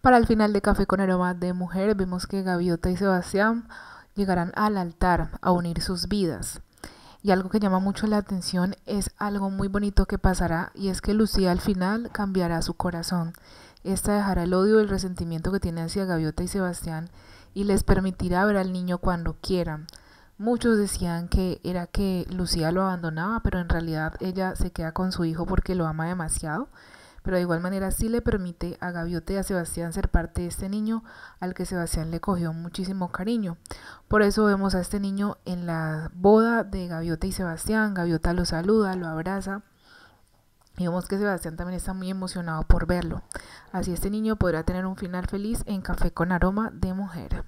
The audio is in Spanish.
Para el final de Café con Aroma de Mujer vemos que Gaviota y Sebastián llegarán al altar a unir sus vidas. Y algo que llama mucho la atención es algo muy bonito que pasará y es que Lucía al final cambiará su corazón. Esta dejará el odio y el resentimiento que tiene hacia Gaviota y Sebastián y les permitirá ver al niño cuando quieran. Muchos decían que era que Lucía lo abandonaba, pero en realidad ella se queda con su hijo porque lo ama demasiado pero de igual manera sí le permite a Gaviota y a Sebastián ser parte de este niño al que Sebastián le cogió muchísimo cariño. Por eso vemos a este niño en la boda de Gaviota y Sebastián, Gaviota lo saluda, lo abraza. Y vemos que Sebastián también está muy emocionado por verlo. Así este niño podrá tener un final feliz en Café con Aroma de Mujer.